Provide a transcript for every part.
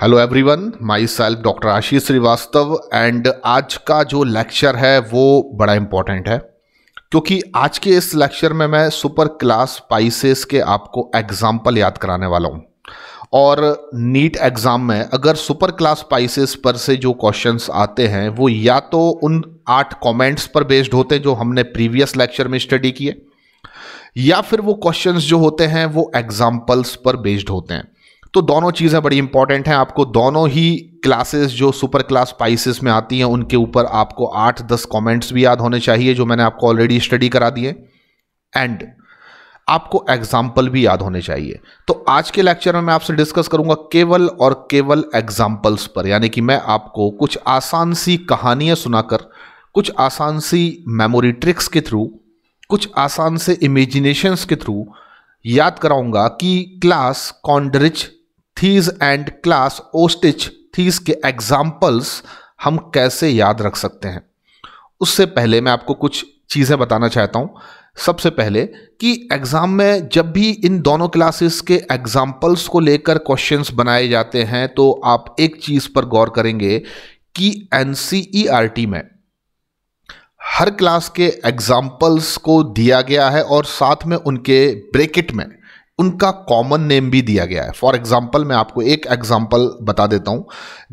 hello everyone myself doctor Ashish Srivastava and आज का जो लेक्चर है वो बड़ा इम्पॉर्टेंट है क्योंकि आज के इस लेक्चर में मैं सुपर क्लास पाइसेस के आपको एग्जाम्पल याद कराने वाला हूँ और नीट एग्ज़ाम में अगर सुपर क्लास पाइसेस पर से जो क्वेश्चंस आते हैं वो या तो उन आठ कमेंट्स पर बेस्ड होते हैं जो हमने प्रीवियस लेक्चर में स्टडी किए या फिर वो क्वेश्चंस जो होते हैं वो एग्जाम्पल्स पर बेस्ड होते हैं तो दोनों चीज़ें बड़ी इंपॉर्टेंट हैं आपको दोनों ही क्लासेस जो सुपर क्लास पाइसिस में आती हैं उनके ऊपर आपको आठ दस कमेंट्स भी याद होने चाहिए जो मैंने आपको ऑलरेडी स्टडी करा दिए एंड आपको एग्जाम्पल भी याद होने चाहिए तो आज के लेक्चर में मैं आपसे डिस्कस करूंगा केवल और केवल एग्जाम्पल्स पर यानी कि मैं आपको कुछ आसान सी कहानियाँ सुनाकर कुछ आसान सी मेमोरी ट्रिक्स के थ्रू कुछ आसान से इमेजिनेशंस के थ्रू याद कराऊंगा कि class Chondrichthyes and class Osteichthyes के एग्जाम्पल्स हम कैसे याद रख सकते हैं उससे पहले मैं आपको कुछ चीज़ें बताना चाहता हूँ सबसे पहले कि एग्ज़ाम में जब भी इन दोनों क्लासेस के एग्ज़ाम्पल्स को लेकर क्वेश्चंस बनाए जाते हैं तो आप एक चीज़ पर गौर करेंगे कि एन e में हर क्लास के एग्ज़ाम्पल्स को दिया गया है और साथ में उनके ब्रेकेट में उनका कॉमन नेम भी दिया गया है फॉर एग्जाम्पल मैं आपको एक एग्जाम्पल बता देता हूँ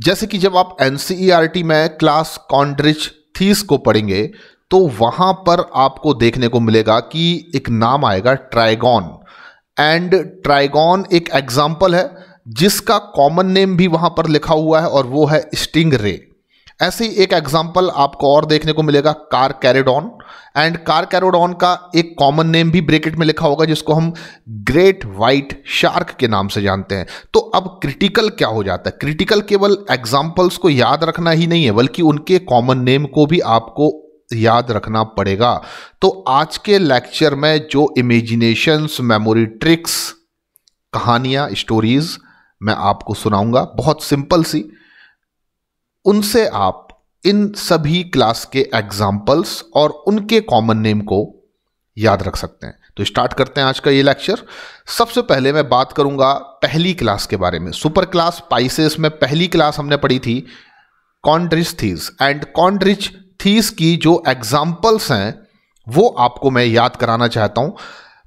जैसे कि जब आप एन e में क्लास कॉन्ड्रिच थीस को पढ़ेंगे तो वहां पर आपको देखने को मिलेगा कि एक नाम आएगा ट्राइगॉन एंड ट्राइगॉन एक एग्जाम्पल है जिसका कॉमन नेम भी वहां पर लिखा हुआ है और वो है स्टिंग रे ऐसे ही एक एग्जाम्पल आपको और देखने को मिलेगा car Carcharodon and car Carcharodon का एक कॉमन नेम भी ब्रेकेट में लिखा होगा जिसको हम ग्रेट वाइट शार्क के नाम से जानते हैं तो अब क्रिटिकल क्या हो जाता है क्रिटिकल केवल एग्जाम्पल्स को याद रखना ही नहीं है बल्कि उनके कॉमन नेम को भी आपको याद रखना पड़ेगा तो आज के लेक्चर में जो इमेजिनेशंस मेमोरी ट्रिक्स कहानियाँ स्टोरीज मैं आपको सुनाऊंगा बहुत सिंपल सी उनसे आप इन सभी क्लास के एग्जाम्पल्स और उनके कॉमन नेम को याद रख सकते हैं तो स्टार्ट करते हैं आज का ये लेक्चर सबसे पहले मैं बात करूंगा पहली क्लास के बारे में सुपर क्लास पाइसेस में पहली क्लास हमने पढ़ी थी Chondrichthyes and Chondrichthyes की जो एग्जाम्पल्स हैं वो आपको मैं याद कराना चाहता हूँ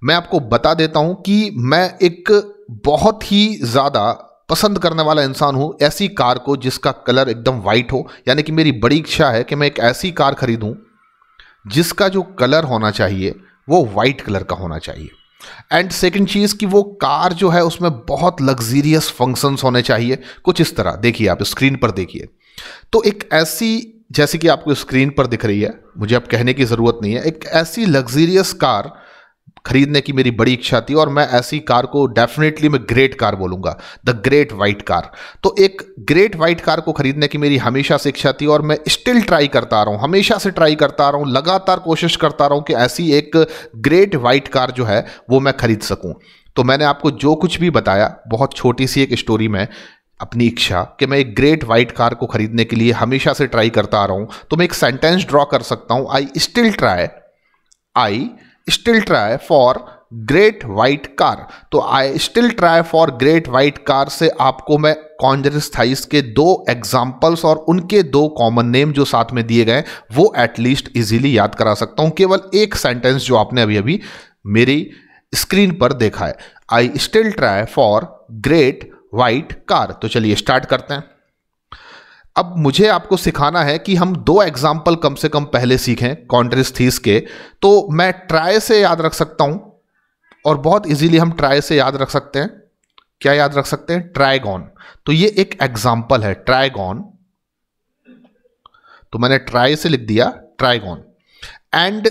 मैं आपको बता देता हूँ कि मैं एक बहुत ही ज़्यादा पसंद करने वाला इंसान हूँ ऐसी कार को जिसका कलर एकदम वाइट हो यानी कि मेरी बड़ी इच्छा है कि मैं एक ऐसी कार खरीदूँ जिसका जो कलर होना चाहिए वो वाइट कलर का होना चाहिए एंड सेकेंड चीज़ कि वो कार जो है उसमें बहुत लग्जीरियस फंक्शंस होने चाहिए कुछ इस तरह देखिए आप स्क्रीन पर देखिए तो एक ऐसी जैसे कि आपको स्क्रीन पर दिख रही है मुझे अब कहने की ज़रूरत नहीं है एक ऐसी लग्जीरियस कार खरीदने की मेरी बड़ी इच्छा थी और मैं ऐसी कार को डेफिनेटली मैं ग्रेट कार बोलूँगा द ग्रेट वाइट कार तो एक ग्रेट वाइट कार को खरीदने की मेरी हमेशा से इच्छा थी और मैं स्टिल ट्राई करता रहा हूं हमेशा से ट्राई करता रहा हूँ लगातार कोशिश करता रहा हूं कि ऐसी एक ग्रेट वाइट कार जो है वो मैं खरीद सकूँ तो मैंने आपको जो कुछ भी बताया बहुत छोटी सी एक स्टोरी में अपनी इच्छा कि मैं एक ग्रेट वाइट कार को खरीदने के लिए हमेशा से ट्राई करता आ रहा हूँ तो मैं एक सेंटेंस ड्रॉ कर सकता हूँ I still try I still try for great white car तो I still try for great white car से आपको मैं थाइस के दो एग्जाम्पल्स और उनके दो कॉमन नेम जो साथ में दिए गए वो एटलीस्ट इजीली याद करा सकता हूँ केवल एक सेंटेंस जो आपने अभी अभी मेरी स्क्रीन पर देखा है I still try for great white car तो चलिए स्टार्ट करते हैं अब मुझे आपको सिखाना है कि हम दो एग्जाम्पल कम से कम पहले सीखें कॉन्ट्रेस थीस के तो मैं ट्राई से याद रख सकता हूं और बहुत इजीली हम ट्राई से याद रख सकते हैं क्या याद रख सकते हैं ट्राइगॉन तो ये एक एग्जाम्पल है ट्राइगॉन तो मैंने ट्राई से लिख दिया ट्राइगॉन एंड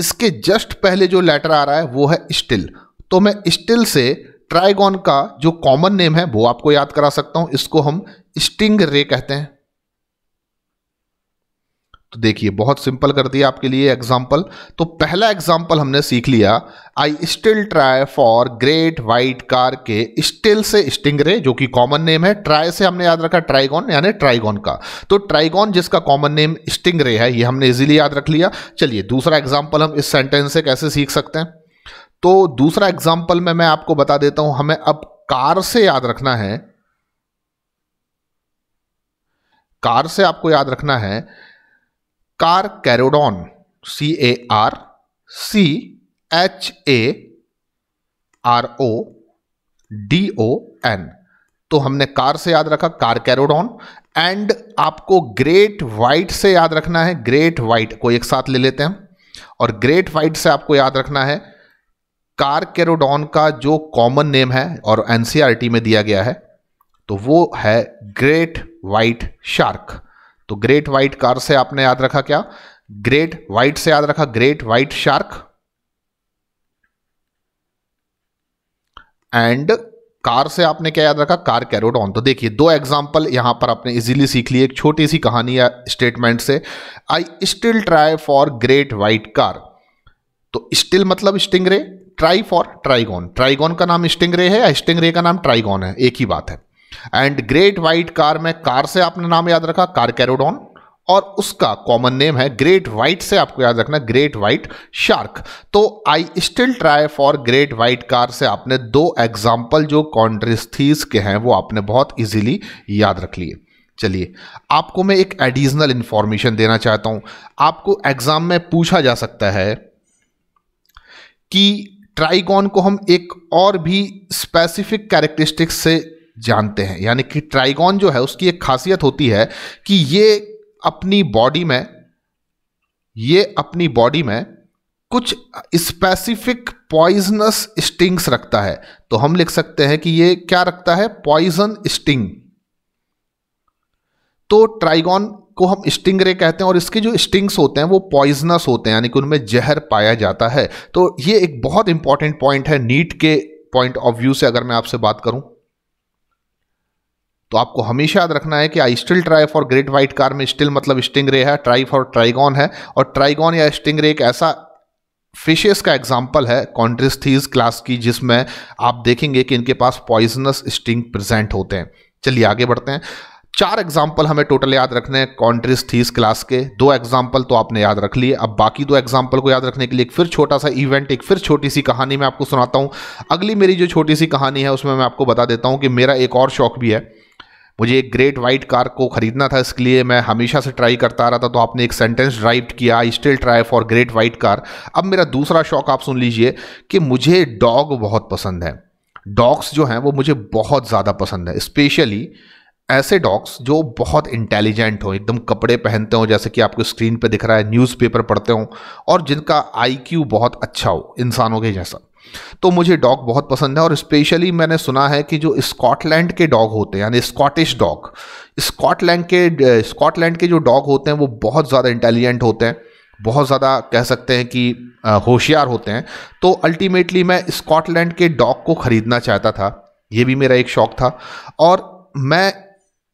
इसके जस्ट पहले जो लेटर आ रहा है वो है स्टिल तो मैं स्टिल से ट्राइगॉन का जो कॉमन नेम है वो आपको याद करा सकता हूं इसको हम स्टिंग रे कहते हैं तो देखिए बहुत सिंपल कर दिया आपके लिए एग्जाम्पल तो पहला एग्जाम्पल हमने सीख लिया I still try for great white car के स्टिल से स्टिंग रे जो कि कॉमन नेम है ट्राई से हमने याद रखा ट्राइगॉन यानी ट्राइगॉन का तो ट्राइगॉन जिसका कॉमन नेम स्टिंग रे है ये हमने इजीली याद रख लिया चलिए दूसरा एग्जाम्पल हम इस सेंटेंस से कैसे सीख सकते हैं तो दूसरा एग्जाम्पल में मैं आपको बता देता हूं हमें अब कार से याद रखना है कार से आपको याद रखना है car Carcharodon C A R C H A R O D O N तो हमने कार से याद रखा कार कैरोडॉन एंड आपको ग्रेट वाइट से याद रखना है ग्रेट वाइट को एक साथ ले लेते हैं और ग्रेट वाइट से आपको याद रखना है कार कैरोडॉन का जो कॉमन नेम है और एनसीआरटी e में दिया गया है तो वो है ग्रेट वाइट शार्क तो ग्रेट वाइट कार से आपने याद रखा क्या ग्रेट वाइट से याद रखा great white shark and car से आपने क्या याद रखा कार कैरोड ऑन तो देखिए दो एग्जाम्पल यहां पर आपने इजीली सीख ली एक छोटी सी कहानी या स्टेटमेंट से I still try for great white car तो स्टिल मतलब stingray try for Trygon Trygon का नाम स्टिंगरे है या स्टिंगरे का नाम ट्राइगोन है एक ही बात है एंड ग्रेट वाइट कार में कार से आपने नाम याद रखा कार कैरोडॉन और उसका कॉमन नेम है ग्रेट वाइट से आपको याद रखना ग्रेट वाइट शार्क तो I still try for great white car से आपने दो एग्जाम्पल जो कॉन्ट्रिस्थीज के हैं वो आपने बहुत इजीली याद रख लिए चलिए आपको मैं एक एडिशनल इंफॉर्मेशन देना चाहता हूं आपको एग्जाम में पूछा जा सकता है कि ट्राइगॉन को हम एक और भी स्पेसिफिक कैरेक्टरिस्टिक्स से जानते हैं यानी कि ट्राइगॉन जो है उसकी एक खासियत होती है कि ये अपनी बॉडी में ये अपनी बॉडी में कुछ स्पेसिफिक पॉइजनस स्टिंग्स रखता है तो हम लिख सकते हैं कि ये क्या रखता है पॉइजन स्टिंग तो ट्राइगॉन को हम स्टिंग रे कहते हैं और इसके जो स्टिंग्स होते हैं वो पॉइजनस होते हैं यानी कि उनमें जहर पाया जाता है तो ये एक बहुत इंपॉर्टेंट पॉइंट है नीट के पॉइंट ऑफ व्यू से अगर मैं आपसे बात करूं तो आपको हमेशा याद रखना है कि I still try for great white car में स्टिल मतलब स्टिंग रे है ट्राई फॉर ट्राइगॉन है और ट्राइगॉन या स्टिंग रे एक ऐसा फिशेस का एग्जाम्पल है कॉन्ट्रिस्थीज क्लास की जिसमें आप देखेंगे कि इनके पास पॉइजनस स्टिंग प्रेजेंट होते हैं चलिए आगे बढ़ते हैं चार एग्जाम्पल हमें टोटल याद रखने हैं कॉन्ट्रिस थीस क्लास के दो एग्जाम्पल तो आपने याद रख लिए अब बाकी दो एग्जाम्पल को याद रखने के लिए एक फिर छोटा सा इवेंट एक फिर छोटी सी कहानी मैं आपको सुनाता हूँ अगली मेरी जो छोटी सी कहानी है उसमें मैं आपको बता देता हूँ कि मेरा एक और शौक भी है मुझे एक ग्रेट वाइट कार को ख़रीदना था इसके लिए मैं हमेशा से ट्राई करता आ रहा था तो आपने एक सेंटेंस ड्राइव किया I still try for great white car अब मेरा दूसरा शौक आप सुन लीजिए कि मुझे डॉग बहुत पसंद है डॉग्स जो हैं वो मुझे बहुत ज़्यादा पसंद है स्पेशली ऐसे डॉग्स जो बहुत इंटेलिजेंट हो एकदम कपड़े पहनते हो जैसे कि आपको स्क्रीन पे दिख रहा है न्यूज़पेपर पढ़ते हो और जिनका आईक्यू बहुत अच्छा हो इंसानों के जैसा तो मुझे डॉग बहुत पसंद है और स्पेशली मैंने सुना है कि जो स्कॉटलैंड के डॉग होते हैं यानी स्कॉटिश डॉग स्कॉटलैंड के स्कॉटलैंड के जो डॉग होते हैं वो बहुत ज़्यादा इंटेलिजेंट होते हैं बहुत ज़्यादा कह सकते हैं कि होशियार होते हैं तो अल्टीमेटली मैं स्कॉटलैंड के डॉग को ख़रीदना चाहता था ये भी मेरा एक शौक़ था और मैं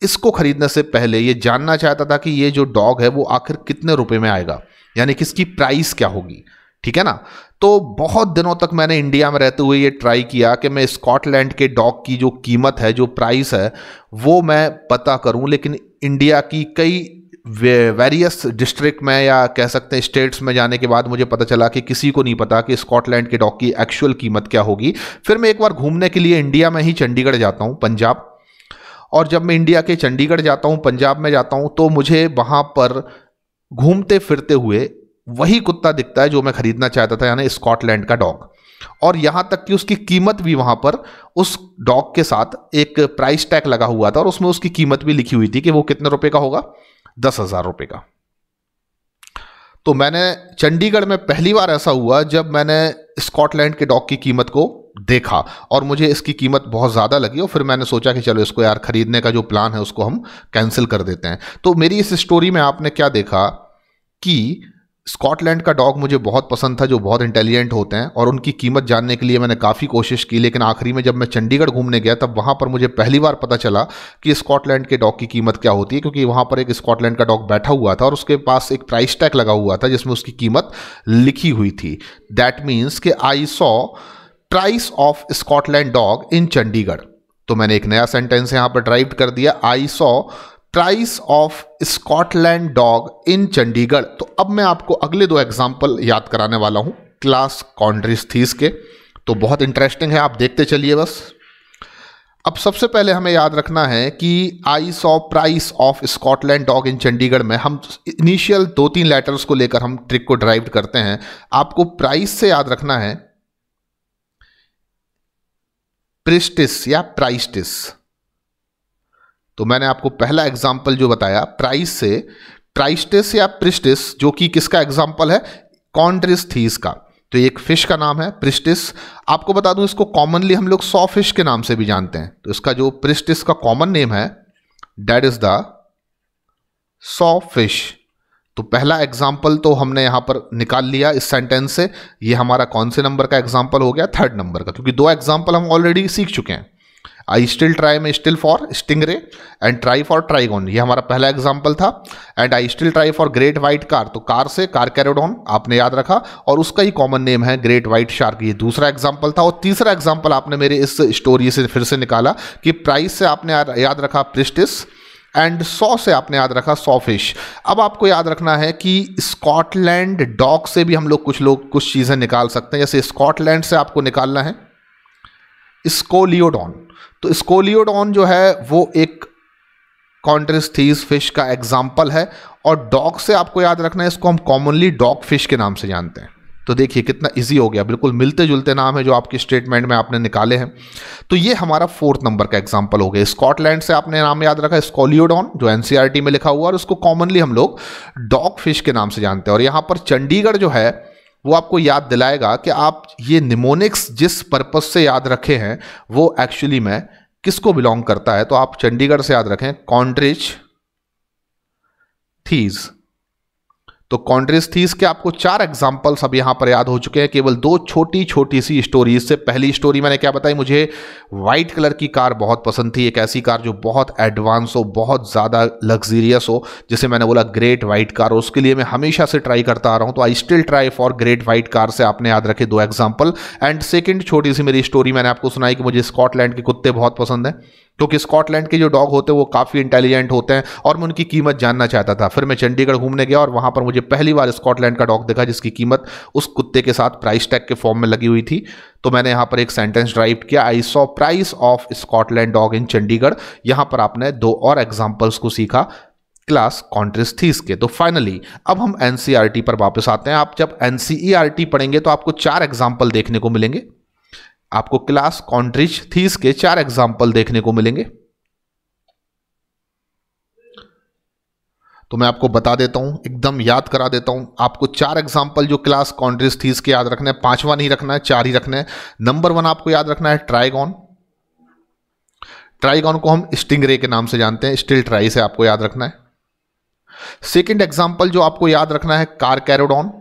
इसको ख़रीदने से पहले ये जानना चाहता था कि ये जो डॉग है वो आखिर कितने रुपए में आएगा यानी कि इसकी प्राइस क्या होगी ठीक है ना तो बहुत दिनों तक मैंने इंडिया में रहते हुए ये ट्राई किया कि मैं स्कॉटलैंड के डॉग की जो कीमत है जो प्राइस है वो मैं पता करूं लेकिन इंडिया की कई वेरियस डिस्ट्रिक्ट में या कह सकते हैं स्टेट्स में जाने के बाद मुझे पता चला कि किसी को नहीं पता कि स्कॉटलैंड के डॉग की एक्चुअल कीमत क्या होगी फिर मैं एक बार घूमने के लिए इंडिया में ही चंडीगढ़ जाता हूँ पंजाब और जब मैं इंडिया के चंडीगढ़ जाता हूँ पंजाब में जाता हूँ तो मुझे वहाँ पर घूमते फिरते हुए वही कुत्ता दिखता है जो मैं खरीदना चाहता था यानी स्कॉटलैंड का डॉग और यहां तक कि उसकी कीमत भी वहां पर उस डॉग के साथ एक प्राइस टैग लगा हुआ था और उसमें उसकी कीमत भी लिखी हुई थी कि वो कितने रुपए का होगा दस हज़ार रुपए का तो मैंने चंडीगढ़ में पहली बार ऐसा हुआ जब मैंने स्कॉटलैंड के डॉग की कीमत को देखा और मुझे इसकी कीमत बहुत ज़्यादा लगी और फिर मैंने सोचा कि चलो इसको यार ख़रीदने का जो प्लान है उसको हम कैंसिल कर देते हैं तो मेरी इस स्टोरी में आपने क्या देखा कि स्कॉटलैंड का डॉग मुझे बहुत पसंद था जो बहुत इंटेलिजेंट होते हैं और उनकी कीमत जानने के लिए मैंने काफ़ी कोशिश की लेकिन आखिरी में जब मैं चंडीगढ़ घूमने गया तब वहाँ पर मुझे पहली बार पता चला कि स्कॉटलैंड के डॉग की कीमत क्या होती है क्योंकि वहाँ पर एक स्कॉटलैंड का डॉग बैठा हुआ था और उसके पास एक प्राइस टैग लगा हुआ था जिसमें उसकी कीमत लिखी हुई थी दैट मीन्स कि I saw price of Scotland dog in Chandigarh तो मैंने एक नया सेंटेंस यहाँ पर ड्राइव कर दिया I saw price of Scotland dog in Chandigarh तो अब मैं आपको अगले दो एग्जाम्पल याद कराने वाला हूँ क्लास कॉन्ड्रीज थीस के तो बहुत इंटरेस्टिंग है आप देखते चलिए बस अब सबसे पहले हमें याद रखना है कि I saw price of Scotland dog in Chandigarh में हम इनिशियल दो तीन लेटर्स को लेकर हम ट्रिक को ड्राइव करते हैं आपको प्राइस से याद रखना है प्रिस्टिस या प्राइस्टिस तो मैंने आपको पहला एग्जाम्पल जो बताया प्राइस से ट्राइस्टिस या प्रिस्टिस जो कि किसका एग्जाम्पल है कॉन्ट्रिस थी तो एक फिश का नाम है प्रिस्टिस आपको बता दूं इसको कॉमनली हम लोग सॉ फिश के नाम से भी जानते हैं तो इसका जो प्रिस्टिस का कॉमन नेम है that is the sawfish तो पहला एग्जाम्पल तो हमने यहां पर निकाल लिया इस सेंटेंस से ये हमारा कौन से नंबर का एग्जाम्पल हो गया थर्ड नंबर का क्योंकि दो एग्जाम्पल हम ऑलरेडी सीख चुके हैं आई स्टिल ट्राई में still for stingray and try for Trygon ये हमारा पहला एग्जाम्पल था and I still try for great white car तो कार से कार कैरोडोन आपने याद रखा और उसका ही कॉमन नेम है ग्रेट व्हाइट शार्क ये दूसरा एग्जाम्पल था और तीसरा एग्जाम्पल आपने मेरे इस स्टोरी से फिर से निकाला कि प्राइस से आपने याद रखा प्रिस्टिस एंड सौ से आपने याद रखा सौ फिश अब आपको याद रखना है कि स्कॉटलैंड डॉग से भी हम लोग कुछ लोग कुछ चीज़ें निकाल सकते हैं जैसे स्कॉटलैंड से आपको निकालना है स्कोलियोडॉन तो स्कोलियोडॉन जो है वो एक कॉन्ट्रिस्थीज फिश का एग्जाम्पल है और डॉग से आपको याद रखना है इसको हम कॉमनली डॉग फिश के नाम से जानते हैं तो देखिए कितना इजी हो गया बिल्कुल मिलते जुलते नाम है जो आपके स्टेटमेंट में आपने निकाले हैं तो ये हमारा फोर्थ नंबर का एग्जाम्पल हो गया स्कॉटलैंड से आपने नाम याद रखा स्कॉलियोडॉन जो एनसीआरटी e में लिखा हुआ और उसको कॉमनली हम लोग डॉग फिश के नाम से जानते हैं और यहाँ पर चंडीगढ़ जो है वो आपको याद दिलाएगा कि आप ये निमोनिक्स जिस पर्पज़ से याद रखे हैं वो एक्चुअली में किसको बिलोंग करता है तो आप चंडीगढ़ से याद रखें कॉन्ट्रिच थीज़ तो थी के आपको चार एग्जाम्पल्स अब यहाँ पर याद हो चुके हैं केवल दो छोटी छोटी सी स्टोरीज से पहली स्टोरी मैंने क्या बताई मुझे वाइट कलर की कार बहुत पसंद थी एक ऐसी कार जो बहुत एडवांस हो बहुत ज़्यादा लग्जीरियस हो जिसे मैंने बोला ग्रेट वाइट कार उसके लिए मैं हमेशा से ट्राई करता आ रहा हूँ तो I still try for great white car से आपने याद रखे दो एग्जाम्पल एंड सेकेंड छोटी सी मेरी स्टोरी मैंने आपको सुनाई कि मुझे स्कॉटलैंड के कुत्ते बहुत पसंद है क्योंकि स्कॉटलैंड के जो डॉग होते हैं वो काफ़ी इंटेलिजेंट होते हैं और मैं उनकी कीमत जानना चाहता था फिर मैं चंडीगढ़ घूमने गया और वहाँ पर मुझे पहली बार स्कॉटलैंड का डॉग देखा जिसकी कीमत उस कुत्ते के साथ प्राइस टैग के फॉर्म में लगी हुई थी तो मैंने यहाँ पर एक सेंटेंस ड्राइव किया I saw price of Scotland dog in Chandigarh यहाँ पर आपने दो और एग्जाम्पल्स को सीखा क्लास कॉन्ट्रेस थी इसके तो फाइनली अब हम एनसीआरटी e पर वापस आते हैं आप जब एन e पढ़ेंगे तो आपको चार एग्जाम्पल देखने को मिलेंगे आपको क्लास कॉन्ट्रिज थीस के चार एग्जाम्पल देखने को मिलेंगे तो मैं आपको बता देता हूं एकदम याद करा देता हूं आपको चार एग्जाम्पल जो क्लास कॉन्ट्रिज थीस के याद रखना है पांचवा नहीं रखना है चार ही रखना है नंबर वन आपको याद रखना है ट्राइगॉन ट्राइगॉन को हम स्टिंग रे के नाम से जानते हैं स्टिल ट्राई से आपको याद रखना है सेकेंड एग्जाम्पल जो आपको याद रखना है कार कैरोडॉन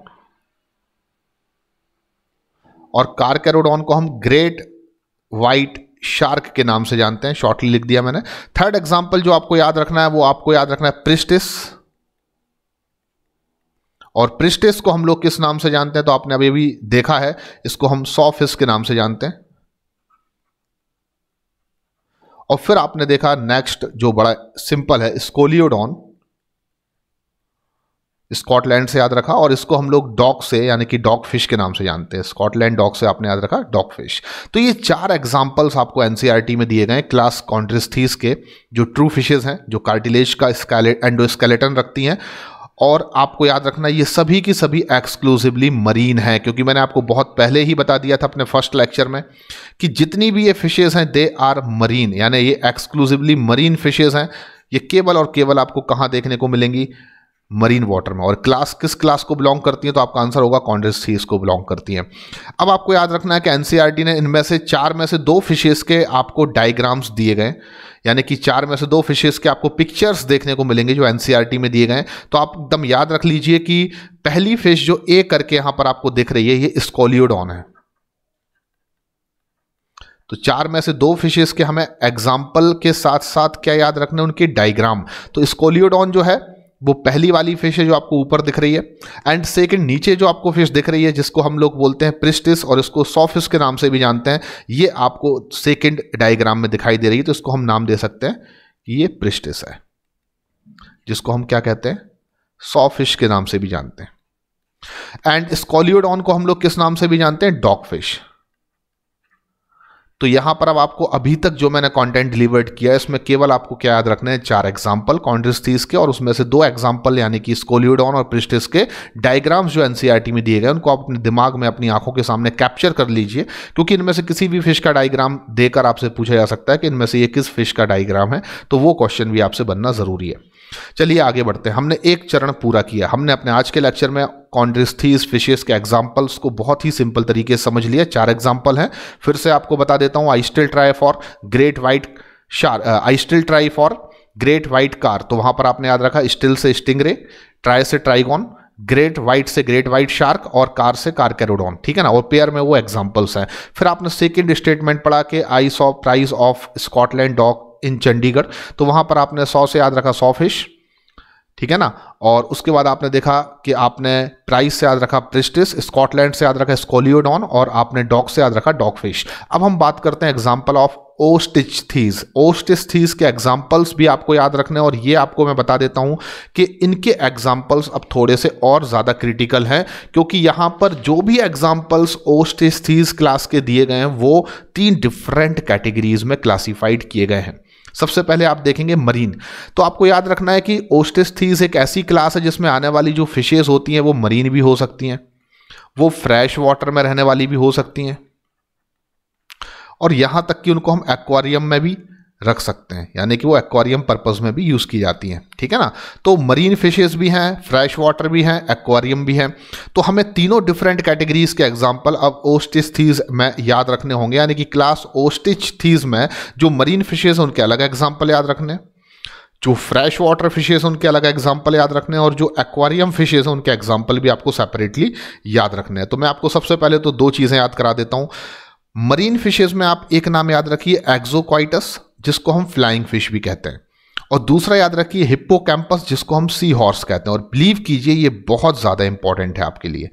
और कारकेरोडॉन को हम ग्रेट वाइट शार्क के नाम से जानते हैं शॉर्टली लिख दिया मैंने थर्ड एग्जाम्पल जो आपको याद रखना है वो आपको याद रखना है प्रिस्टिस और प्रिस्टिस को हम लोग किस नाम से जानते हैं तो आपने अभी भी देखा है इसको हम सॉफिस फिस के नाम से जानते हैं और फिर आपने देखा नेक्स्ट जो बड़ा सिंपल है स्कोलियोडॉन स्कॉटलैंड से याद रखा और इसको हम लोग डॉग से यानी कि डॉग फिश के नाम से जानते हैं स्कॉटलैंड डॉग से आपने याद रखा डॉग फिश तो ये चार एग्जाम्पल्स आपको एनसीईआरटी e में दिए गए क्लास कॉन्ड्रिस्थीस के जो ट्रू फिशेज हैं जो कार्टिलेज का एंडो रखती हैं और आपको याद रखना ये सभी की सभी एक्सक्लूसिवली मरीन है क्योंकि मैंने आपको बहुत पहले ही बता दिया था अपने फर्स्ट लेक्चर में कि जितनी भी ये फिशेज़ हैं दे आर मरीन यानी ये एक्सक्लूसिवली मरीन फिशेज़ हैं ये केवल और केवल आपको कहाँ देखने को मिलेंगी मरीन वाटर में और क्लास किस क्लास को बिलोंग करती है तो आपका आंसर होगा कॉन्ड्रेस को बिलोंग करती है अब आपको याद रखना है कि एनसीईआरटी e ने इनमें से चार में से दो फिशेस के आपको डायग्राम्स दिए गए यानी कि चार में से दो फिशेस के आपको पिक्चर्स देखने को मिलेंगे जो एनसीईआरटी e में दिए गए तो आप एकदम याद रख लीजिए कि पहली फिश जो ए करके यहां पर आपको दिख रही है ये स्कोलियोडॉन है तो चार में से दो फिशेस के हमें एग्जाम्पल के साथ साथ क्या याद रखना है उनके डायग्राम तो स्कोलियोडॉन जो है वो पहली वाली फिश है जो आपको ऊपर दिख रही है एंड सेकंड नीचे जो आपको फिश दिख रही है जिसको हम लोग बोलते हैं प्रिस्टिस और इसको सॉफिस के नाम से भी जानते हैं ये आपको सेकंड डायग्राम में दिखाई दे रही है तो इसको हम नाम दे सकते हैं कि ये प्रिस्टिस है जिसको हम क्या कहते हैं सॉफिश के नाम से भी जानते हैं एंड स्कॉलियोडॉन को हम लोग किस नाम से भी जानते हैं डॉग फिश तो यहाँ पर अब आपको अभी तक जो मैंने कंटेंट डिलीवर्ड किया है इसमें केवल आपको क्या याद रखना है चार एग्जाम्पल कॉन्ट्रेस्ट थीस के और उसमें से दो एग्जाम्पल यानी कि स्कोलियोडॉन और प्रिस्टिस के डायग्राम्स जो एनसीईआरटी e में दिए गए उनको आप अपने दिमाग में अपनी आंखों के सामने कैप्चर कर लीजिए क्योंकि इनमें से किसी भी फिश का डायग्राम देकर आपसे पूछा जा सकता है कि इनमें से ये किस फिश का डायग्राम है तो वो क्वेश्चन भी आपसे बनना ज़रूरी है चलिए आगे बढ़ते हैं हमने एक चरण पूरा किया हमने अपने आज के लेक्चर में कॉन्ड्रिस्थीज फिशेस के एग्जाम्पल्स को बहुत ही सिंपल तरीके से समझ लिया चार एग्जाम्पल हैं फिर से आपको बता देता हूँ I still try for great white shark I still try for great white car तो वहाँ पर आपने याद रखा स्टिल से स्टिंगरे ट्राई से ट्राइगॉन ग्रेट वाइट से ग्रेट वाइट शार्क और कार से कार कैरोडॉन ठीक है ना और पेयर में वो एग्जाम्पल्स हैं फिर आपने सेकेंड स्टेटमेंट पढ़ा के I saw prize of Scotland dog in Chandigarh तो वहाँ पर आपने सौ से याद रखा सौ फिश ठीक है ना और उसके बाद आपने देखा कि आपने प्राइस से याद रखा प्रिस्टिस स्कॉटलैंड से याद रखा स्कोलियोडॉन और आपने डॉग से याद रखा डॉग फिश अब हम बात करते हैं example of Osteichthyes Osteichthyes के एग्जाम्पल्स भी आपको याद रखने और ये आपको मैं बता देता हूँ कि इनके एग्जाम्पल्स अब थोड़े से और ज़्यादा क्रिटिकल हैं क्योंकि यहाँ पर जो भी एग्जाम्पल्स ओस्टिच थीज क्लास के दिए गए हैं वो तीन डिफरेंट कैटेगरीज में क्लासीफाइड किए गए हैं सबसे पहले आप देखेंगे मरीन तो आपको याद रखना है कि ओस्टेस्थीज एक ऐसी क्लास है जिसमें आने वाली जो फिशेज होती हैं वो मरीन भी हो सकती हैं वो फ्रेश वाटर में रहने वाली भी हो सकती हैं और यहां तक कि उनको हम एक्वारियम में भी रख सकते हैं यानी कि वो एक्वेरियम पर्पज़ में भी यूज़ की जाती हैं ठीक है ना तो मरीन फिशेस भी हैं फ्रेश वाटर भी हैं एक्वेरियम भी हैं तो हमें तीनों डिफरेंट कैटेगरीज़ के एग्जाम्पल अब ओस्टिच थीज में याद रखने होंगे यानी कि क्लास ओस्टिच थीज में जो मरीन फिशेस हैं उनके अलग एग्जाम्पल याद रखने जो फ्रेश वाटर फिशेज हैं उनके अलग एग्जाम्पल याद रखने हैं और जो एक्वारियम फिशेज हैं उनके एग्जाम्पल भी आपको सेपरेटली याद रखने हैं तो मैं आपको सबसे पहले तो दो चीज़ें याद करा देता हूँ मरीन फिशेज में आप एक नाम याद रखिए एक्जोक्वाइटस जिसको हम फ्लाइंग फिश भी कहते हैं और दूसरा याद रखिए हिप्पो कैंपस जिसको हम सी हॉर्स कहते हैं और बिलीव कीजिए ये बहुत ज़्यादा इंपॉर्टेंट है आपके लिए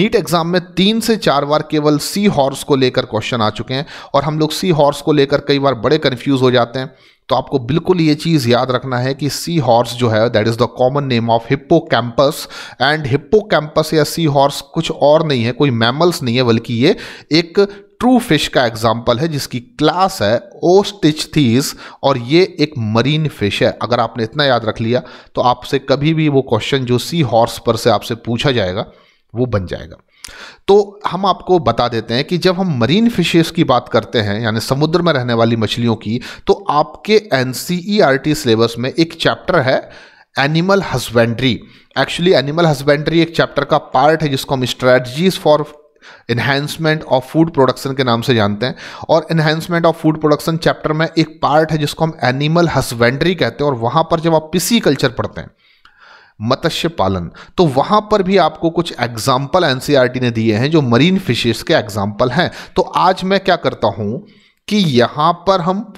नीट एग्जाम में तीन से चार बार केवल सी हॉर्स को लेकर क्वेश्चन आ चुके हैं और हम लोग सी हॉर्स को लेकर कई बार बड़े कन्फ्यूज़ हो जाते हैं तो आपको बिल्कुल ये चीज़ याद रखना है कि सी हॉर्स जो है that is the common name of Hippocampus and Hippocampus या सी हॉर्स कुछ और नहीं है कोई मैमल्स नहीं है बल्कि ये एक ट्रू फिश का एग्जाम्पल है जिसकी क्लास है ओ और ये एक मरीन फिश है अगर आपने इतना याद रख लिया तो आपसे कभी भी वो क्वेश्चन जो सी हॉर्स पर से आपसे पूछा जाएगा वो बन जाएगा तो हम आपको बता देते हैं कि जब हम मरीन फिशेस की बात करते हैं यानी समुद्र में रहने वाली मछलियों की तो आपके एन सिलेबस e में एक चैप्टर है animal husbandry actually animal husbandry एक चैप्टर का पार्ट है जिसको हम strategies for enhancement of food production के नाम से जानते हैं और enhancement of food production chapter में एक पार्ट है जिसको हम एनिमल हस्बेंड्री कहते हैं और वहाँ पर जब आप पिसी कल्चर पढ़ते हैं मत्स्य पालन तो वहाँ पर भी आपको कुछ एग्जाम्पल एनसीईआरटी e ने दिए हैं जो मरीन फिशेस के एग्जाम्पल हैं तो आज मैं क्या करता हूँ कि यहाँ पर हम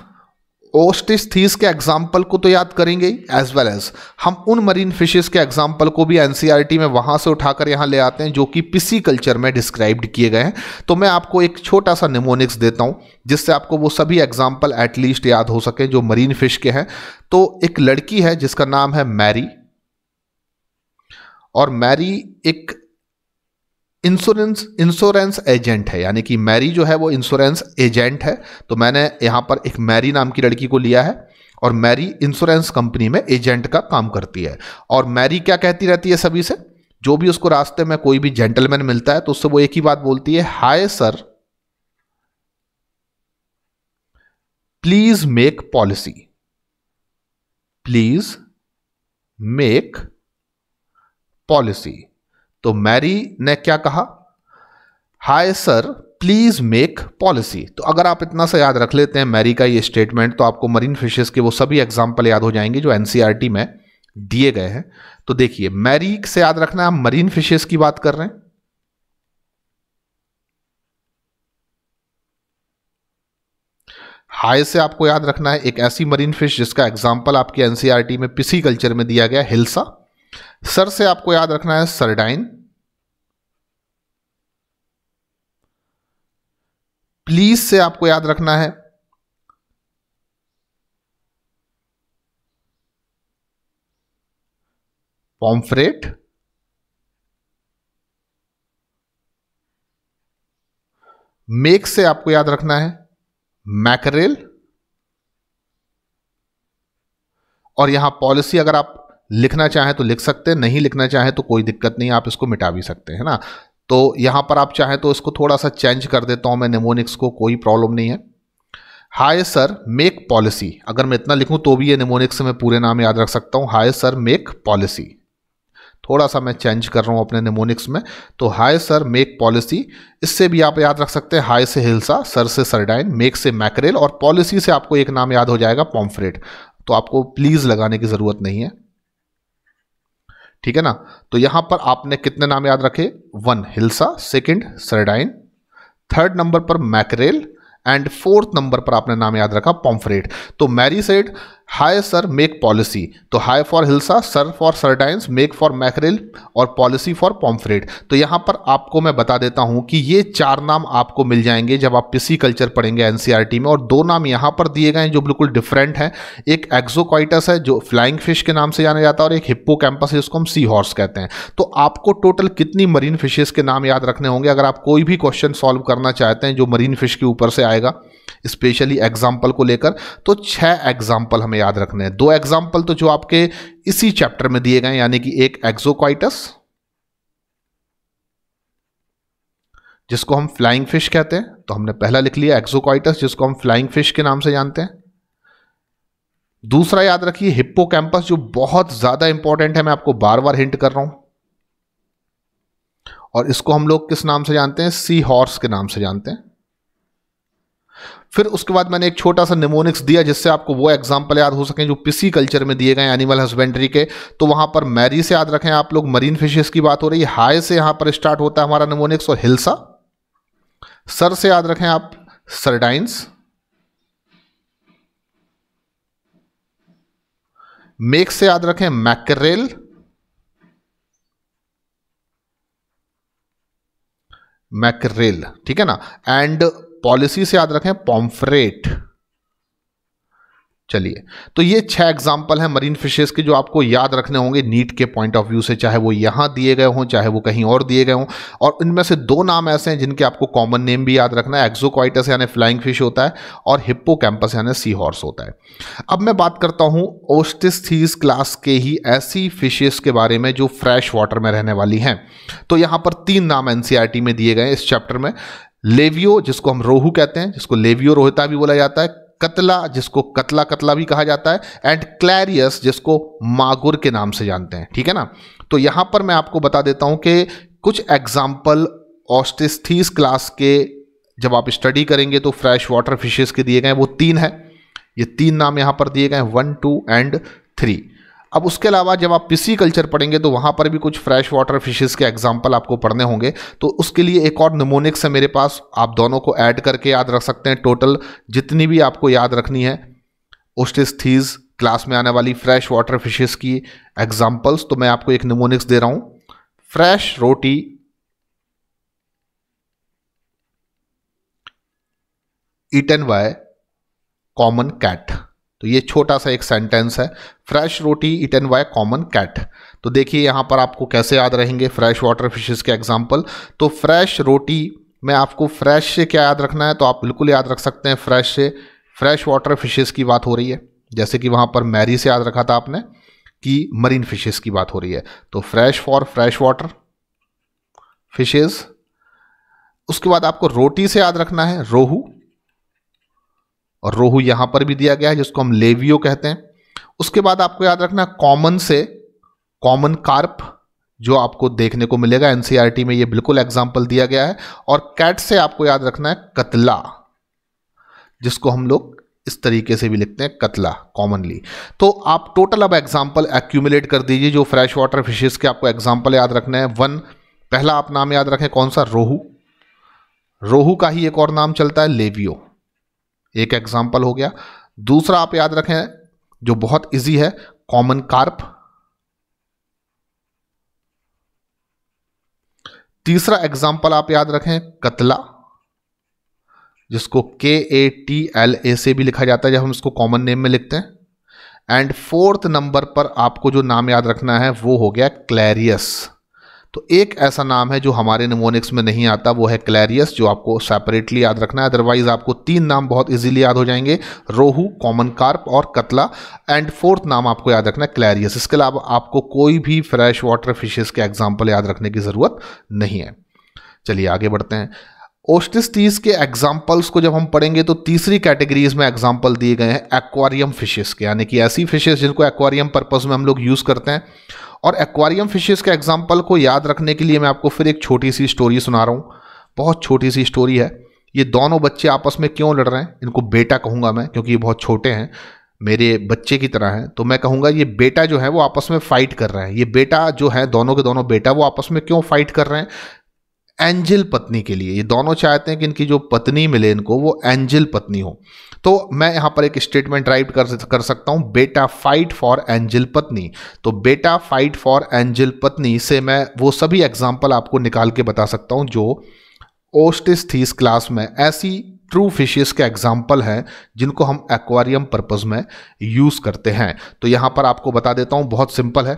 ओस्टिस्थीस के एग्जाम्पल को तो याद करेंगे एज वेल एज हम उन मरीन फिशेस के एग्जाम्पल को भी एनसीईआरटी e में वहाँ से उठाकर यहाँ ले आते हैं जो कि पिसी कल्चर में डिस्क्राइब्ड किए गए हैं तो मैं आपको एक छोटा सा निमोनिक्स देता हूँ जिससे आपको वो सभी एग्जाम्पल एटलीस्ट याद हो सके जो मरीन फिश के हैं तो एक लड़की है जिसका नाम है मैरी और मैरी एक इंश्योरेंस इंश्योरेंस एजेंट है यानी कि मैरी जो है वो इंश्योरेंस एजेंट है तो मैंने यहाँ पर एक मैरी नाम की लड़की को लिया है और मैरी इंश्योरेंस कंपनी में एजेंट का काम करती है और मैरी क्या कहती रहती है सभी से जो भी उसको रास्ते में कोई भी जेंटलमैन मिलता है तो उससे वो एक ही बात बोलती है hi sir please make policy please make policy तो मैरी ने क्या कहा hi sir please make policy तो अगर आप इतना सा याद रख लेते हैं मैरी का ये स्टेटमेंट तो आपको मरीन फिशेस के वो सभी एग्जाम्पल याद हो जाएंगे जो एनसीआरटी में दिए गए हैं तो देखिए मैरी से याद रखना है हम मरीन फिशेस की बात कर रहे हैं हाय से आपको याद रखना है एक ऐसी मरीन फिश जिसका एग्जाम्पल आपके एनसीआरटी में पिसी कल्चर में दिया गया हिल्सा सर से आपको याद रखना है सरडाइन प्लीज से आपको याद रखना है पॉम्फ्रेट मेक से आपको याद रखना है मैकरेल और यहां पॉलिसी अगर आप लिखना चाहे तो लिख सकते हैं नहीं लिखना चाहे तो कोई दिक्कत नहीं आप इसको मिटा भी सकते हैं ना तो यहाँ पर आप चाहे तो इसको थोड़ा सा चेंज कर देता हूँ मैं निमोनिक्स को कोई प्रॉब्लम नहीं है हाय सर मेक पॉलिसी अगर मैं इतना लिखूँ तो भी ये निमोनिक्स में पूरे नाम याद रख सकता हूँ हाय सर मेक पॉलिसी थोड़ा सा मैं चेंज कर रहा हूँ अपने निमोनिक्स में तो हाय सर मेक पॉलिसी इससे भी आप याद रख सकते हैं हाय से हिल्सा सर से सरडाइन मेक से मैकरेल और पॉलिसी से आपको एक नाम याद हो जाएगा पॉम्फ्रेट तो आपको प्लीज़ लगाने की ज़रूरत नहीं है ठीक है ना तो यहां पर आपने कितने नाम याद रखे one hilsa second sardine third number पर मैकरेल एंड फोर्थ नंबर पर आपने नाम याद रखा पॉम्फ्रेट तो Mary said hi sir make policy तो hi for hilsa sir for sardines make for mackerel और पॉलिसी फॉर पॉम्फ्रेड तो यहाँ पर आपको मैं बता देता हूँ कि ये चार नाम आपको मिल जाएंगे जब आप पिसी कल्चर पढ़ेंगे एनसीईआरटी e में और दो नाम यहाँ पर दिए गए हैं जो बिल्कुल डिफरेंट हैं एक एक्जोकॉइटस है जो फ्लाइंग फिश के नाम से जाना जाता है और एक हिप्पो कैंपस है जिसको हम सी हॉर्स कहते हैं तो आपको टोटल कितनी मरीन फिशेज़ के नाम याद रखने होंगे अगर आप कोई भी क्वेश्चन सॉल्व करना चाहते हैं जो मरीन फिश के ऊपर से आएगा स्पेशली एग्जाम्पल को लेकर तो छः एग्जाम्पल हमें हमें याद रखने हैं दो एग्जाम्पल तो जो आपके इसी चैप्टर में दिए गए यानी कि एक एक्सोक्वाइटस जिसको हम फ्लाइंग फिश कहते हैं तो हमने पहला लिख लिया एक्सोक्वाइटस जिसको हम फ्लाइंग फिश के नाम से जानते हैं दूसरा याद रखिए हिप्पो कैंपस जो बहुत ज़्यादा इंपॉर्टेंट है मैं आपको बार बार हिंट कर रहा हूं और इसको हम लोग किस नाम से जानते हैं सी हॉर्स के नाम से जानते हैं फिर उसके बाद मैंने एक छोटा सा निमोनिक्स दिया जिससे आपको वो एग्जाम्पल याद हो सके जो पिसी कल्चर में दिए गए एनिमल हस्बेंड्री के तो वहाँ पर मैरी से याद रखें आप लोग मरीन फिशेस की बात हो रही है हाई से यहाँ पर स्टार्ट होता है हमारा निमोनिक्स और हिल्सा सर से याद रखें आप सरडाइंस मेक से याद रखें मैकरेल मैकरेल ठीक है ना एंड पॉलिसी से याद रखें पॉम्फ्रेट चलिए तो ये छह एग्जाम्पल हैं मरीन फिशेस के जो आपको याद रखने होंगे नीट के पॉइंट ऑफ व्यू से चाहे वो यहां दिए गए हों चाहे वो कहीं और दिए गए हों और इनमें से दो नाम ऐसे हैं जिनके आपको कॉमन नेम भी याद रखना है एक्जोक्वाइटस यानी फ्लाइंग फिश होता है और हिप्पो कैंपस यानी सी हॉर्स होता है अब मैं बात करता हूँ ओस्टिस्थीज क्लास के ही ऐसी फिशेस के बारे में जो फ्रेश वाटर में रहने वाली हैं तो यहाँ पर तीन नाम एन e में दिए गए इस चैप्टर में लेवियो जिसको हम रोहू कहते हैं जिसको लेवियो रोहिता भी बोला जाता है कतला जिसको कतला कतला भी कहा जाता है एंड क्लैरियस जिसको मागुर के नाम से जानते हैं ठीक है ना तो यहां पर मैं आपको बता देता हूं कि कुछ एग्जाम्पल ऑस्टिस्थीस क्लास के जब आप स्टडी करेंगे तो फ्रेश वाटर फिशेज के दिए गए वो तीन है ये तीन नाम यहां पर दिए गए वन टू एंड थ्री अब उसके अलावा जब आप पीसी कल्चर पढ़ेंगे तो वहाँ पर भी कुछ फ्रेश वाटर फिशेस के एग्जाम्पल आपको पढ़ने होंगे तो उसके लिए एक और निमोनिक्स है मेरे पास आप दोनों को ऐड करके याद रख सकते हैं टोटल जितनी भी आपको याद रखनी है ओस्टिस्थीज क्लास में आने वाली फ्रेश वाटर फिशेस की एग्जाम्पल्स तो मैं आपको एक निमोनिक्स दे रहा हूँ fresh roti eaten by common cat तो ये छोटा सा एक सेंटेंस है fresh roti eaten by common cat तो देखिए यहाँ पर आपको कैसे याद रहेंगे फ्रेश वाटर फिशेज के एग्जाम्पल तो फ्रेश रोटी में आपको फ्रेश से क्या याद रखना है तो आप बिल्कुल याद रख सकते हैं फ्रेश से फ्रेश वाटर फिशेज की बात हो रही है जैसे कि वहाँ पर मैरी से याद रखा था आपने कि मरीन फिशेज की बात हो रही है तो fresh for fresh water fishes उसके बाद आपको रोटी से याद रखना है रोहू और रोहू यहां पर भी दिया गया है जिसको हम लेवियो कहते हैं उसके बाद आपको याद रखना कॉमन से कॉमन कार्प जो आपको देखने को मिलेगा एनसीईआरटी में ये बिल्कुल एग्जाम्पल दिया गया है और कैट से आपको याद रखना है कतला जिसको हम लोग इस तरीके से भी लिखते हैं कतला कॉमनली तो आप टोटल अब एग्जाम्पल एक्यूमुलेट कर दीजिए जो फ्रेश वाटर फिशेज के आपको एग्जाम्पल याद रखना है वन पहला आप नाम याद रखें कौन सा रोहू रोहू का ही एक और नाम चलता है लेवियो एक एग्जाम्पल हो गया दूसरा आप याद रखें जो बहुत इजी है कॉमन कार्प तीसरा एग्जाम्पल आप याद रखें कतला जिसको के ए टी एल ए से भी लिखा जाता है जब हम इसको कॉमन नेम में लिखते हैं एंड फोर्थ नंबर पर आपको जो नाम याद रखना है वो हो गया क्लैरियस तो एक ऐसा नाम है जो हमारे निमोनिक्स में नहीं आता वो है क्लैरियस जो आपको सेपरेटली याद रखना है अदरवाइज आपको तीन नाम बहुत इजीली याद हो जाएंगे रोहू कॉमन कार्प और कतला एंड फोर्थ नाम आपको याद रखना है क्लैरियस इसके अलावा आपको कोई भी फ्रेश वाटर फिशेज के एग्जाम्पल याद रखने की ज़रूरत नहीं है चलिए आगे बढ़ते हैं ओस्टिस के एग्जाम्पल्स को जब हम पढ़ेंगे तो तीसरी कैटेगरीज में एग्जाम्पल दिए गए हैं एक्वारियम फिशेज के यानी कि ऐसी फिशेज जिनको एक्वारियम पर्पज़ में हम लोग यूज़ करते हैं और एक्वारियम फिशेस के एग्जाम्पल को याद रखने के लिए मैं आपको फिर एक छोटी सी स्टोरी सुना रहा हूँ बहुत छोटी सी स्टोरी है ये दोनों बच्चे आपस में क्यों लड़ रहे हैं इनको बेटा कहूँगा मैं क्योंकि ये बहुत छोटे हैं मेरे बच्चे की तरह हैं तो मैं कहूँगा ये बेटा जो है वो आपस में फ़ाइट कर रहे हैं ये बेटा जो है दोनों के दोनों बेटा वो आपस में क्यों फ़ाइट कर रहे हैं एंजल पत्नी के लिए ये दोनों चाहते हैं कि इनकी जो पत्नी मिले इनको वो एंजल पत्नी हो तो मैं यहाँ पर एक स्टेटमेंट राइट कर कर सकता हूँ बेटा फाइट फॉर एंजल पत्नी तो बेटा फाइट फॉर एंजल पत्नी से मैं वो सभी एग्जाम्पल आपको निकाल के बता सकता हूँ जो ओस्टिस थीस क्लास में ऐसी ट्रू फिशेस के एग्जाम्पल हैं जिनको हम एक्वारियम पर्पज़ में यूज़ करते हैं तो यहाँ पर आपको बता देता हूँ बहुत सिंपल है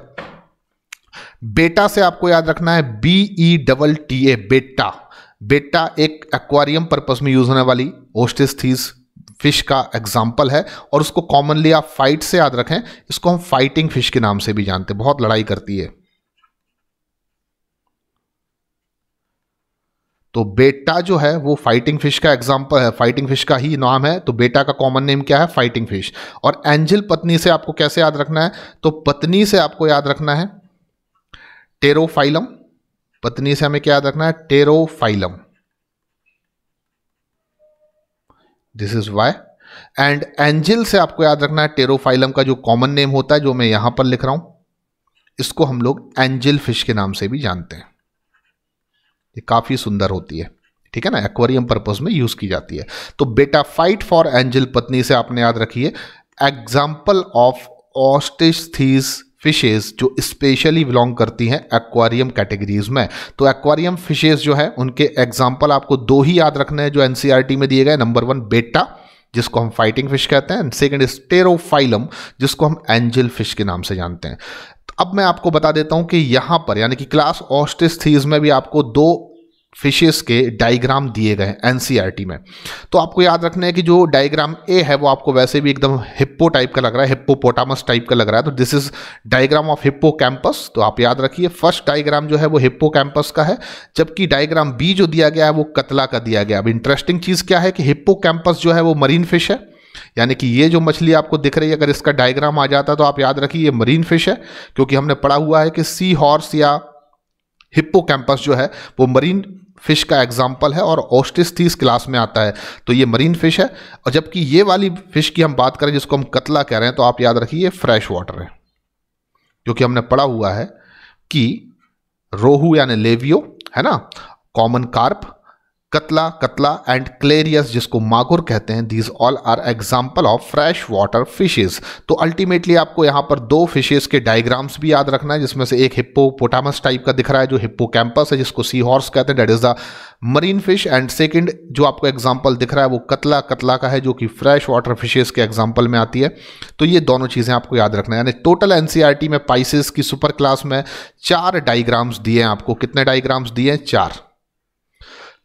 बेटा से आपको याद रखना है B E double T A betta betta एक एक्वारियम पर्पस में यूज होने वाली ओस्टिस्थीज फिश का एग्जाम्पल है और उसको कॉमनली आप फाइट से याद रखें इसको हम फाइटिंग फिश के नाम से भी जानते हैं बहुत लड़ाई करती है तो बेटा जो है वो फाइटिंग फिश का एग्जाम्पल है फाइटिंग फिश का ही नाम है तो बेटा का कॉमन नेम क्या है फाइटिंग फिश और एंजल पत्नी से आपको कैसे याद रखना है तो पत्नी से आपको याद रखना है टेरोफाइलम पत्नी से हमें क्या याद रखना है pterophyllum this is why and angel से आपको याद रखना है टेरोफाइलम का जो कॉमन नेम होता है जो मैं यहां पर लिख रहा हूं इसको हम लोग एंजिल फिश के नाम से भी जानते हैं ये काफी सुंदर होती है ठीक है ना एक्वेरियम पर्पज में यूज की जाती है तो बेटा फाइट फॉर एंजिल पत्नी से आपने याद रखी है एग्जाम्पल ऑफ ऑस्टिस्थीज फिशेज जो स्पेशली बिलोंग करती हैं एक्वारियम कैटेगरीज में तो एक्वारियम फिशेज जो है उनके एग्जाम्पल आपको दो ही याद रखने हैं जो एनसीईआरटी e में दिए गए नंबर वन बेटा जिसको हम फाइटिंग फिश कहते हैं एंड सेकेंड स्टेरोफाइलम जिसको हम एंजल फिश के नाम से जानते हैं अब मैं आपको बता देता हूं कि यहाँ पर यानी कि क्लास ऑस्टिस्थीज में भी आपको दो फिशेस के डायग्राम दिए गए एन e में तो आपको याद रखना है कि जो डायग्राम ए है वो आपको वैसे भी एकदम हिप्पो टाइप का लग रहा है हिप्पोपोटामस टाइप का लग रहा है तो this is diagram of hippocampus तो आप याद रखिए फर्स्ट डायग्राम जो है वो हिप्पो कैंपस का है जबकि डायग्राम बी जो दिया गया है वो कतला का दिया गया अब इंटरेस्टिंग चीज़ क्या है कि हिप्पो कैंपस जो है वो मरीन फिश है यानी कि ये जो मछली आपको दिख रही है अगर इसका डायग्राम आ जाता तो आप याद रखिए ये मरीन फिश है क्योंकि हमने पढ़ा हुआ है कि सी हॉर्स या हिप्पो कैंपस जो है वो मरीन फिश का एग्जाम्पल है और ऑस्टिस्थीस क्लास में आता है तो ये मरीन फिश है और जबकि ये वाली फिश की हम बात करें जिसको हम कतला कह रहे हैं तो आप याद रखिए ये फ्रेश वाटर है क्योंकि हमने पढ़ा हुआ है कि रोहू यानी लेवियो है ना कॉमन कार्प कतला कतला एंड क्लेरियस जिसको मागुर कहते हैं these all are example of fresh water fishes तो अल्टीमेटली आपको यहाँ पर दो फिशेज के डायग्राम्स भी याद रखना है जिसमें से एक हिप्पो पोटामस टाइप का दिख रहा है जो हिप्पो कैंपस है जिसको सी हॉर्स कहते हैं that is the marine fish and second जो आपको एग्जाम्पल दिख रहा है वो कतला कतला का है जो कि फ्रेश वाटर फिशेज के एग्जाम्पल में आती है तो ये दोनों चीज़ें आपको याद रखना है यानी टोटल एन e में पाइसिस की सुपर क्लास में चार डाइग्राम्स दिए हैं आपको कितने डाइग्राम्स दिए हैं चार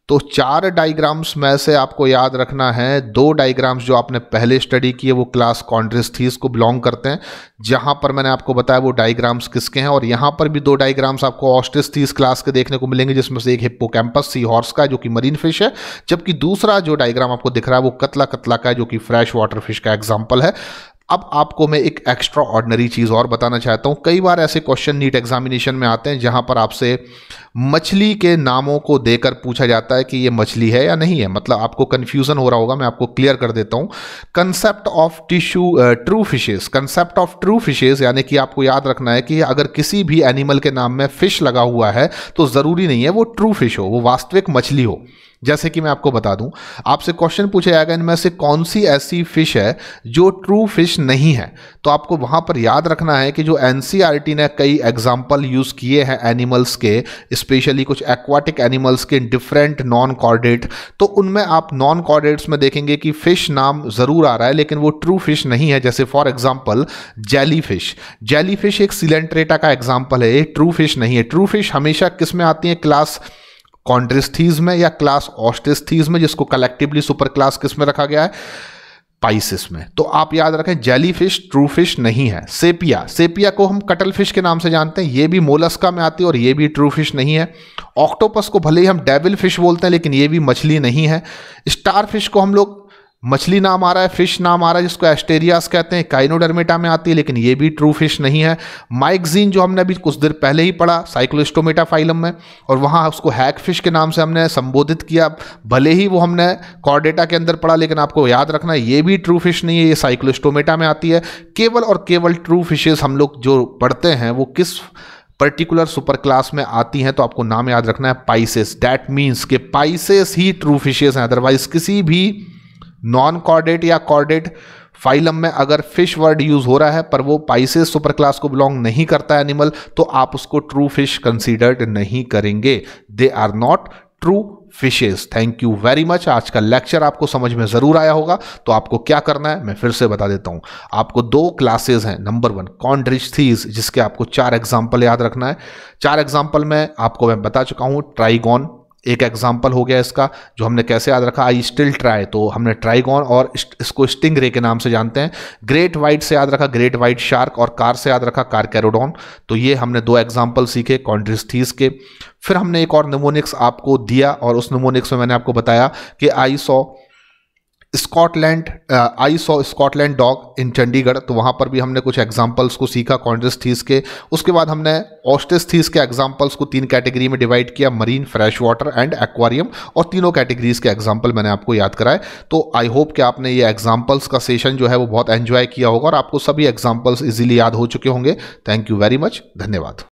तो चार डायग्राम्स में से आपको याद रखना है दो डायग्राम्स जो आपने पहले स्टडी किए वो क्लास कॉन्ड्रेस्थीस को बिलोंग करते हैं जहां पर मैंने आपको बताया वो डायग्राम्स किसके हैं और यहां पर भी दो डायग्राम्स आपको ऑस्ट्रिस्थीस क्लास के देखने को मिलेंगे जिसमें से एक हिप्पोकैम्पस सी हॉर्स का जो कि मरीन फिश है जबकि दूसरा जो डायग्राम आपको दिख रहा है वो कतला कतला का है जो कि फ्रेश वाटर फिश का एग्जाम्पल है अब आपको मैं एक एक्स्ट्रा ऑर्डनरी चीज़ और बताना चाहता हूँ कई बार ऐसे क्वेश्चन नीट एग्जामिनेशन में आते हैं जहाँ पर आपसे मछली के नामों को देकर पूछा जाता है कि ये मछली है या नहीं है मतलब आपको कन्फ्यूज़न हो रहा होगा मैं आपको क्लियर कर देता हूँ concept of tissue true fishes concept of true fishes यानी कि आपको याद रखना है कि अगर किसी भी एनिमल के नाम में फ़िश लगा हुआ है तो ज़रूरी नहीं है वो ट्रू फिश हो वो वास्तविक मछली हो जैसे कि मैं आपको बता दूं आपसे क्वेश्चन पूछा जाएगा इनमें से कौन सी ऐसी फ़िश है जो ट्रू फिश नहीं है तो आपको वहां पर याद रखना है कि जो एन e ने कई एग्जाम्पल यूज़ किए हैं एनिमल्स के स्पेशली कुछ एक्वाटिक एनिमल्स के डिफरेंट नॉन कॉर्डेट तो उनमें आप नॉन कॉर्डेट्स में देखेंगे कि फ़िश नाम ज़रूर आ रहा है लेकिन वो ट्रू फिश नहीं है जैसे for example jellyfish jellyfish एक सिलेंट्रेटा का एग्जाम्पल है ये ट्रू फिश नहीं है ट्रू फिश हमेशा किस में आती है क्लास कॉन्ड्रिस्थीज में या क्लास ऑस्टिस्थीज में जिसको कलेक्टिवली सुपर क्लास किस में रखा गया है पाइसिस में तो आप याद रखें जेली फिश ट्रू फिश नहीं है सेपिया सेपिया को हम कटल फिश के नाम से जानते हैं ये भी मोलस्का में आती है और ये भी ट्रू फिश नहीं है ऑक्टोपस को भले ही हम डेविल फिश बोलते हैं लेकिन ये भी मछली नहीं है स्टार फिश को हम लोग मछली नाम आ रहा है फिश नाम आ रहा है जिसको एस्टेरियास कहते हैं काइनोडर्मेटा में आती है लेकिन ये भी ट्रू फिश नहीं है माइगजीन जो हमने अभी कुछ देर पहले ही पढ़ा साइक्लोस्टोमेटा फाइलम में और वहाँ उसको हैक फिश के नाम से हमने संबोधित किया भले ही वो हमने कॉर्डेटा के अंदर पढ़ा लेकिन आपको याद रखना ये भी ट्रू फिश नहीं है ये साइक्लोस्टोमेटा में आती है केवल और केवल ट्रू फिशेज हम लोग जो पढ़ते हैं वो किस पर्टिकुलर सुपर क्लास में आती हैं तो आपको नाम याद रखना है पाइसेस डैट मीन्स के पाइसेस ही ट्रू फिशेज हैं अदरवाइज किसी भी नॉन कॉर्डेट या कॉर्डेट फाइलम में अगर फिश वर्ड यूज हो रहा है पर वो पाइसेस सुपर क्लास को बिलोंग नहीं करता एनिमल तो आप उसको ट्रू फिश कंसीडर्ड नहीं करेंगे they are not true fishes thank you very much आज का लेक्चर आपको समझ में ज़रूर आया होगा तो आपको क्या करना है मैं फिर से बता देता हूँ आपको दो क्लासेस हैं नंबर वन कॉन्ड्रिच थीज जिसके आपको चार एग्जाम्पल याद रखना है चार एग्जाम्पल में आपको मैं बता चुका हूँ ट्राइगॉन एक एग्जाम्पल हो गया इसका जो हमने कैसे याद रखा आई स्टिल ट्राई तो हमने ट्राइगॉन और इसको स्टिंग रे के नाम से जानते हैं ग्रेट वाइट से याद रखा ग्रेट वाइट शार्क और कार से याद रखा कार कैरोडॉन तो ये हमने दो एग्जाम्पल सीखे कॉन्ड्रिस्थीस के फिर हमने एक और नमोनिक्स आपको दिया और उस नमोनिक्स में मैंने आपको बताया कि I saw Scotland I saw Scotland dog in Chandigarh तो वहाँ पर भी हमने कुछ एग्जाम्पल्स को सीखा कॉन्ड्रेस थीस के उसके बाद हमने ऑस्टिस थीस के एग्जाम्पल्स को तीन कैटेगरी में डिवाइड किया marine fresh water and aquarium और तीनों कैटेगरीज के एग्जाम्पल मैंने आपको याद कराए तो आई होप कि आपने ये एग्जाम्पल्स का सेशन जो है वो बहुत एन्जॉय किया होगा और आपको सभी एग्जाम्पल्स ईजिली याद हो चुके होंगे थैंक यू वेरी मच धन्यवाद